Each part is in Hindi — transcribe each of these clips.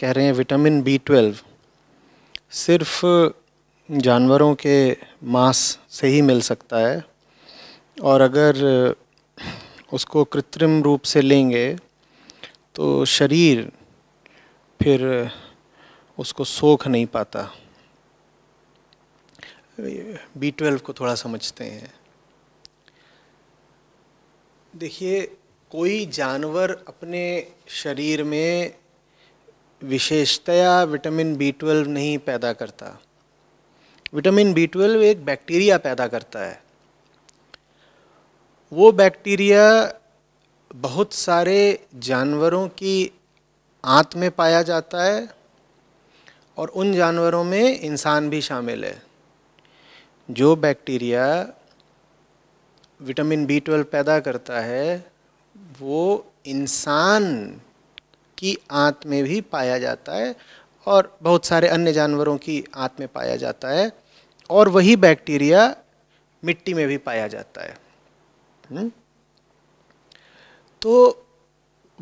कह रहे हैं विटामिन बी ट्वेल्व सिर्फ जानवरों के मांस से ही मिल सकता है और अगर उसको कृत्रिम रूप से लेंगे तो शरीर फिर उसको सोख नहीं पाता बी ट्वेल्व को थोड़ा समझते हैं देखिए कोई जानवर अपने शरीर में विशेषतया विटामिन बी ट्वेल्व नहीं पैदा करता विटामिन बी ट्वेल्व एक बैक्टीरिया पैदा करता है वो बैक्टीरिया बहुत सारे जानवरों की आंत में पाया जाता है और उन जानवरों में इंसान भी शामिल है जो बैक्टीरिया विटामिन बी ट्वेल्व पैदा करता है वो इंसान की आंत में भी पाया जाता है और बहुत सारे अन्य जानवरों की आंत में पाया जाता है और वही बैक्टीरिया मिट्टी में भी पाया जाता है हम्म? तो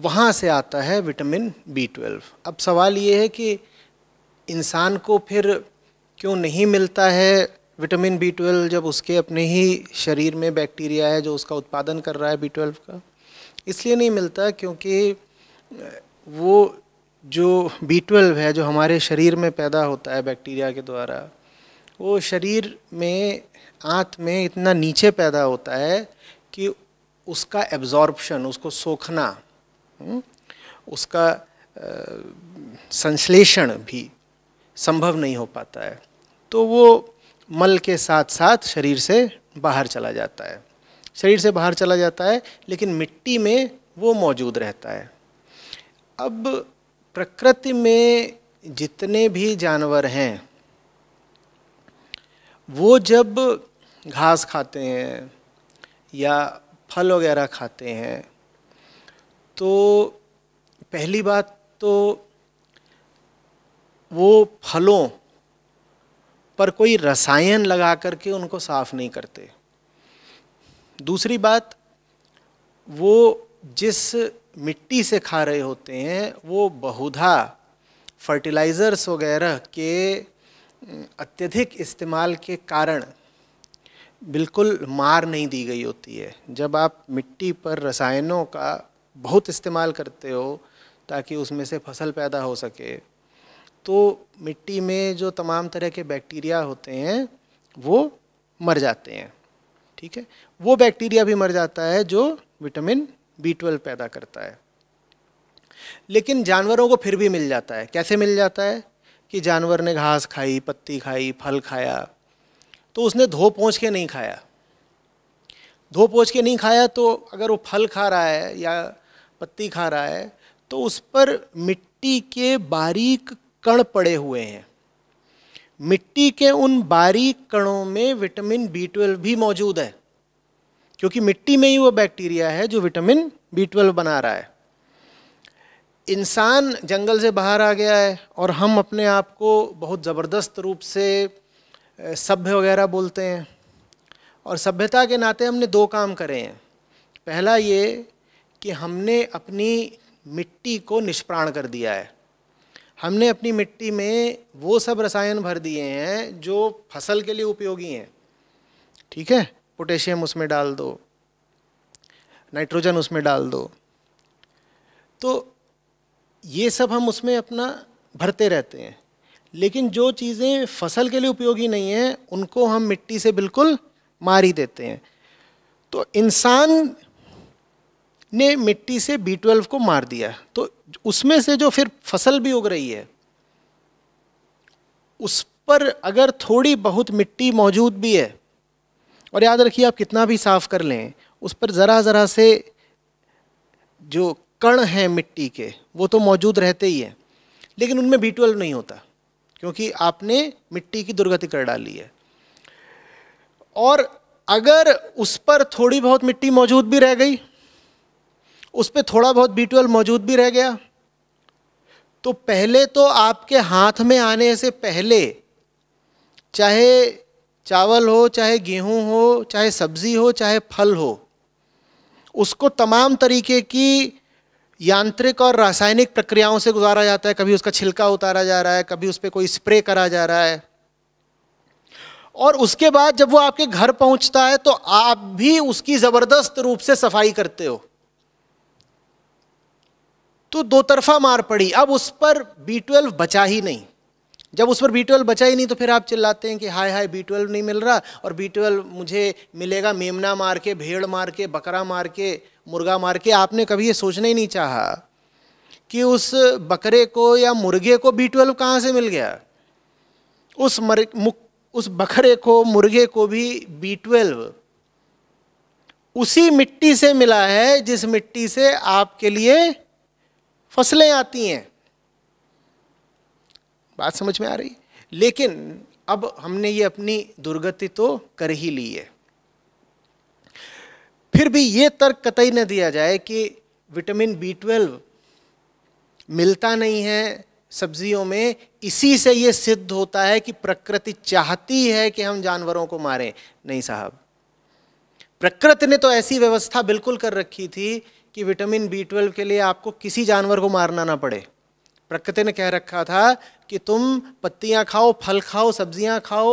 वहाँ से आता है विटामिन बी ट्वेल्व अब सवाल ये है कि इंसान को फिर क्यों नहीं मिलता है विटामिन बी ट्वेल्व जब उसके अपने ही शरीर में बैक्टीरिया है जो उसका उत्पादन कर रहा है बी ट्वेल्व का इसलिए नहीं मिलता क्योंकि वो जो बी ट्वेल्व है जो हमारे शरीर में पैदा होता है बैक्टीरिया के द्वारा वो शरीर में आँत में इतना नीचे पैदा होता है कि उसका एब्जॉर्बशन उसको सोखना हम्म, उसका संश्लेषण भी संभव नहीं हो पाता है तो वो मल के साथ साथ शरीर से बाहर चला जाता है शरीर से बाहर चला जाता है लेकिन मिट्टी में वो मौजूद रहता है अब प्रकृति में जितने भी जानवर हैं वो जब घास खाते हैं या फल वगैरह खाते हैं तो पहली बात तो वो फलों पर कोई रसायन लगा करके उनको साफ नहीं करते दूसरी बात वो जिस मिट्टी से खा रहे होते हैं वो बहुधा फर्टिलाइज़र्स वगैरह के अत्यधिक इस्तेमाल के कारण बिल्कुल मार नहीं दी गई होती है जब आप मिट्टी पर रसायनों का बहुत इस्तेमाल करते हो ताकि उसमें से फसल पैदा हो सके तो मिट्टी में जो तमाम तरह के बैक्टीरिया होते हैं वो मर जाते हैं ठीक है वो बैक्टीरिया भी मर जाता है जो विटामिन बी ट्वेल्व पैदा करता है लेकिन जानवरों को फिर भी मिल जाता है कैसे मिल जाता है कि जानवर ने घास खाई पत्ती खाई फल खाया तो उसने धो पहुँच के नहीं खाया धो पोछ के नहीं खाया तो अगर वो फल खा रहा है या पत्ती खा रहा है तो उस पर मिट्टी के बारीक कण पड़े हुए हैं मिट्टी के उन बारीक कणों में विटामिन बी ट्वेल्व भी मौजूद है क्योंकि मिट्टी में ही वो बैक्टीरिया है जो विटामिन बी ट्वेल्व बना रहा है इंसान जंगल से बाहर आ गया है और हम अपने आप को बहुत ज़बरदस्त रूप से सभ्य वगैरह बोलते हैं और सभ्यता के नाते हमने दो काम करे हैं पहला ये कि हमने अपनी मिट्टी को निष्प्राण कर दिया है हमने अपनी मिट्टी में वो सब रसायन भर दिए हैं जो फसल के लिए उपयोगी हैं ठीक है पोटेशियम उसमें डाल दो नाइट्रोजन उसमें डाल दो तो ये सब हम उसमें अपना भरते रहते हैं लेकिन जो चीज़ें फसल के लिए उपयोगी नहीं हैं उनको हम मिट्टी से बिल्कुल मार ही देते हैं तो इंसान ने मिट्टी से बी ट्वेल्व को मार दिया तो उसमें से जो फिर फसल भी उग रही है उस पर अगर थोड़ी बहुत मिट्टी मौजूद भी है और याद रखिए आप कितना भी साफ कर लें उस पर ज़रा ज़रा से जो कण हैं मिट्टी के वो तो मौजूद रहते ही हैं लेकिन उनमें बी ट्वेल्व नहीं होता क्योंकि आपने मिट्टी की दुर्गति कर डाली है और अगर उस पर थोड़ी बहुत मिट्टी मौजूद भी रह गई उस पर थोड़ा बहुत बी ट्वेल्व मौजूद भी रह गया तो पहले तो आपके हाथ में आने से पहले चाहे चावल हो चाहे गेहूं हो चाहे सब्जी हो चाहे फल हो उसको तमाम तरीके की यांत्रिक और रासायनिक प्रक्रियाओं से गुजारा जाता है कभी उसका छिलका उतारा जा रहा है कभी उस पर कोई स्प्रे करा जा रहा है और उसके बाद जब वो आपके घर पहुंचता है तो आप भी उसकी ज़बरदस्त रूप से सफाई करते हो तो दो तरफा मार पड़ी अब उस पर बी ट्वेल्व बचा ही नहीं जब उस पर बी ट्वेल्व बचा ही नहीं तो फिर आप चिल्लाते हैं कि हाय हाय बी ट्वेल्व नहीं मिल रहा और बी ट्वेल्व मुझे मिलेगा मेमना मार के भेड़ मार के बकरा मार के मुर्गा मार के आपने कभी ये सोचना ही नहीं चाहा कि उस बकरे को या मुर्गे को बी ट्वेल्व कहाँ से मिल गया उस मर उस बकरे को मुर्गे को भी बी ट्वेल्व उसी मिट्टी से मिला है जिस मिट्टी से आपके लिए फसलें आती हैं बात समझ में आ रही लेकिन अब हमने ये अपनी दुर्गति तो कर ही ली है फिर भी ये तर्क कतई न दिया जाए कि विटामिन बी ट्वेल्व मिलता नहीं है सब्जियों में इसी से ये सिद्ध होता है कि प्रकृति चाहती है कि हम जानवरों को मारें नहीं साहब प्रकृति ने तो ऐसी व्यवस्था बिल्कुल कर रखी थी कि विटामिन बी ट्वेल्व के लिए आपको किसी जानवर को मारना ना पड़े प्रकृति ने कह रखा था कि तुम पत्तियाँ खाओ फल खाओ सब्जियाँ खाओ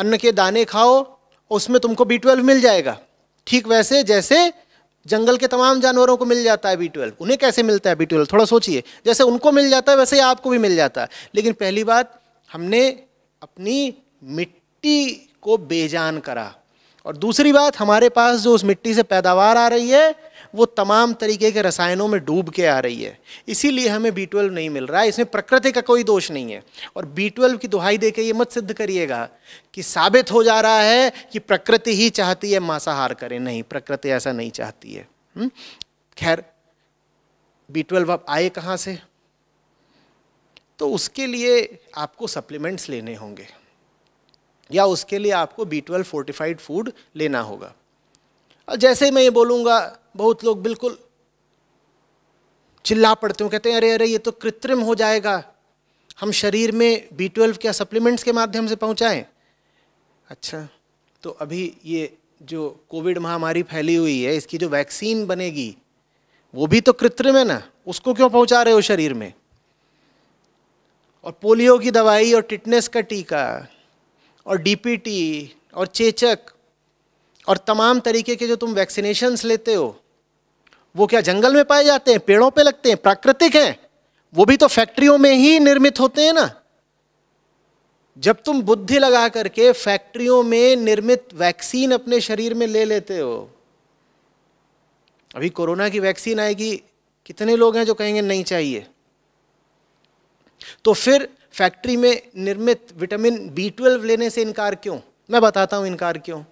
अन्न के दाने खाओ उसमें तुमको बी ट्वेल्व मिल जाएगा ठीक वैसे जैसे जंगल के तमाम जानवरों को मिल जाता है बी ट्वेल्व उन्हें कैसे मिलता है बी ट्वेल्व थोड़ा सोचिए जैसे उनको मिल जाता है वैसे आपको भी मिल जाता है लेकिन पहली बात हमने अपनी मिट्टी को बेजान करा और दूसरी बात हमारे पास जो उस मिट्टी से पैदावार आ रही है वो तमाम तरीके के रसायनों में डूब के आ रही है इसीलिए हमें बी ट्वेल्व नहीं मिल रहा है इसमें प्रकृति का कोई दोष नहीं है और बी ट्वेल्व की दुहाई दे ये मत सिद्ध करिएगा कि साबित हो जा रहा है कि प्रकृति ही चाहती है मांसाहार करें नहीं प्रकृति ऐसा नहीं चाहती है हम्म? खैर बी ट्वेल्व आप आए कहाँ से तो उसके लिए आपको सप्लीमेंट्स लेने होंगे या उसके लिए आपको बी ट्वेल्व फोर्टिफाइड फूड लेना होगा और जैसे मैं ये बोलूँगा बहुत लोग बिल्कुल चिल्ला पड़ते हो कहते हैं अरे अरे ये तो कृत्रिम हो जाएगा हम शरीर में बी ट्वेल्व क्या सप्लीमेंट्स के माध्यम से पहुंचाएं अच्छा तो अभी ये जो कोविड महामारी फैली हुई है इसकी जो वैक्सीन बनेगी वो भी तो कृत्रिम है ना उसको क्यों पहुंचा रहे हो शरीर में और पोलियो की दवाई और टिटनेस का टीका और डीपीटी और चेचक और तमाम तरीके के जो तुम वैक्सीनेशंस लेते हो वो क्या जंगल में पाए जाते हैं पेड़ों पे लगते हैं प्राकृतिक हैं वो भी तो फैक्ट्रियों में ही निर्मित होते हैं ना जब तुम बुद्धि लगा करके फैक्ट्रियों में निर्मित वैक्सीन अपने शरीर में ले लेते हो अभी कोरोना की वैक्सीन आएगी कितने लोग हैं जो कहेंगे नहीं चाहिए तो फिर फैक्ट्री में निर्मित विटामिन बी ट्वेल्व लेने से इनकार क्यों मैं बताता हूं इनकार क्यों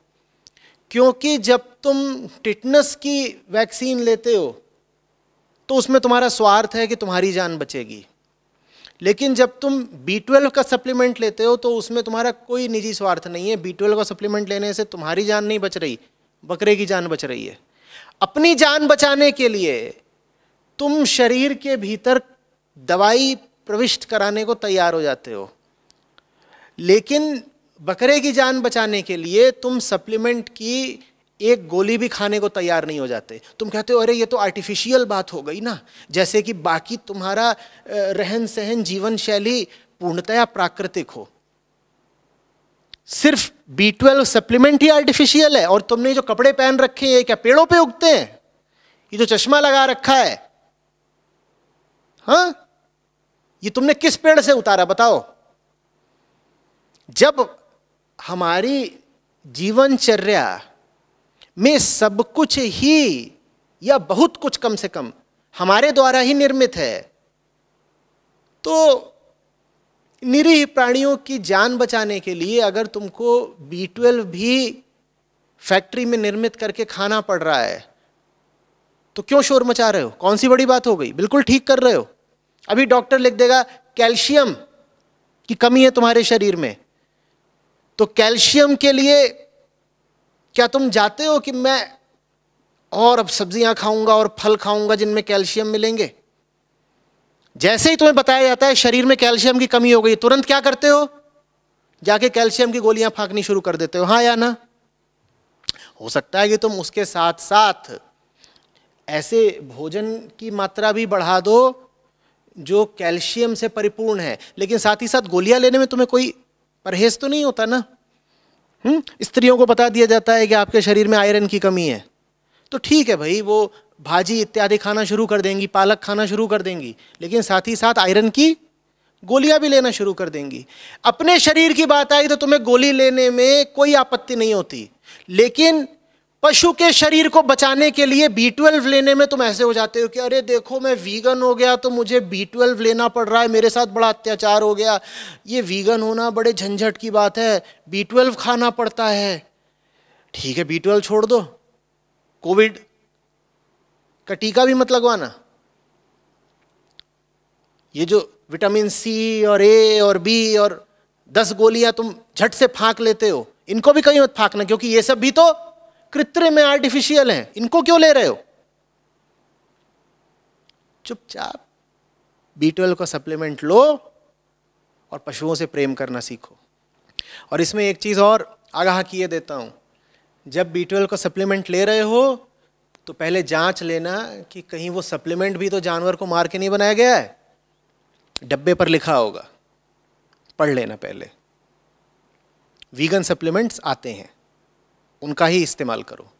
क्योंकि जब तुम टिटनस की वैक्सीन लेते हो तो उसमें तुम्हारा स्वार्थ है कि तुम्हारी जान बचेगी लेकिन जब तुम बी ट्वेल्व का सप्लीमेंट लेते हो तो उसमें तुम्हारा कोई निजी स्वार्थ नहीं है बी ट्वेल्व का सप्लीमेंट लेने से तुम्हारी जान नहीं बच रही बकरे की जान बच रही है अपनी जान बचाने के लिए तुम शरीर के भीतर दवाई प्रविष्ट कराने को तैयार हो जाते हो लेकिन बकरे की जान बचाने के लिए तुम सप्लीमेंट की एक गोली भी खाने को तैयार नहीं हो जाते तुम कहते हो अरे ये तो आर्टिफिशियल बात हो गई ना जैसे कि बाकी तुम्हारा रहन सहन जीवन शैली पूर्णतया प्राकृतिक हो सिर्फ बी ट्वेल्व सप्लीमेंट ही आर्टिफिशियल है और तुमने जो कपड़े पहन रखे हैं क्या पेड़ों पे उगते हैं ये जो चश्मा लगा रखा है हाँ ये तुमने किस पेड़ से उतारा बताओ जब हमारी जीवनचर्या में सब कुछ ही या बहुत कुछ कम से कम हमारे द्वारा ही निर्मित है तो निरीह प्राणियों की जान बचाने के लिए अगर तुमको बी ट्वेल्व भी फैक्ट्री में निर्मित करके खाना पड़ रहा है तो क्यों शोर मचा रहे हो कौन सी बड़ी बात हो गई बिल्कुल ठीक कर रहे हो अभी डॉक्टर लिख देगा कैल्शियम की कमी है तुम्हारे शरीर में तो कैल्शियम के लिए क्या तुम जाते हो कि मैं और अब सब्जियां खाऊंगा और फल खाऊंगा जिनमें कैल्शियम मिलेंगे जैसे ही तुम्हें बताया जाता है शरीर में कैल्शियम की कमी हो गई तुरंत क्या करते हो जाके कैल्शियम की गोलियां फांकनी शुरू कर देते हो हाँ या ना हो सकता है कि तुम उसके साथ साथ ऐसे भोजन की मात्रा भी बढ़ा दो जो कैल्शियम से परिपूर्ण है लेकिन साथ ही साथ गोलियां लेने में तुम्हें कोई परहेज तो नहीं होता ना हम्म? स्त्रियों को बता दिया जाता है कि आपके शरीर में आयरन की कमी है तो ठीक है भाई वो भाजी इत्यादि खाना शुरू कर देंगी पालक खाना शुरू कर देंगी लेकिन साथ ही साथ आयरन की गोलियां भी लेना शुरू कर देंगी अपने शरीर की बात आई तो तुम्हें गोली लेने में कोई आपत्ति नहीं होती लेकिन पशु के शरीर को बचाने के लिए बी ट्वेल्व लेने में तुम ऐसे हो जाते हो कि अरे देखो मैं वीगन हो गया तो मुझे बी ट्वेल्व लेना पड़ रहा है मेरे साथ बड़ा अत्याचार हो गया ये वीगन होना बड़े झंझट की बात है बी ट्वेल्व खाना पड़ता है ठीक है बी ट्वेल्व छोड़ दो कोविड का टीका भी मत लगवाना ये जो विटामिन सी और ए और बी और दस गोलियां तुम झट से फाँक लेते हो इनको भी कहीं मत फाँकना क्योंकि ये सब भी तो कृत्रिम है आर्टिफिशियल हैं इनको क्यों ले रहे हो चुपचाप बी ट्वेल्व का सप्लीमेंट लो और पशुओं से प्रेम करना सीखो और इसमें एक चीज़ और आगाह किए देता हूँ जब बी ट्वेल्व का सप्लीमेंट ले रहे हो तो पहले जांच लेना कि कहीं वो सप्लीमेंट भी तो जानवर को मार के नहीं बनाया गया है डब्बे पर लिखा होगा पढ़ लेना पहले वीगन सप्लीमेंट्स आते हैं उनका ही इस्तेमाल करो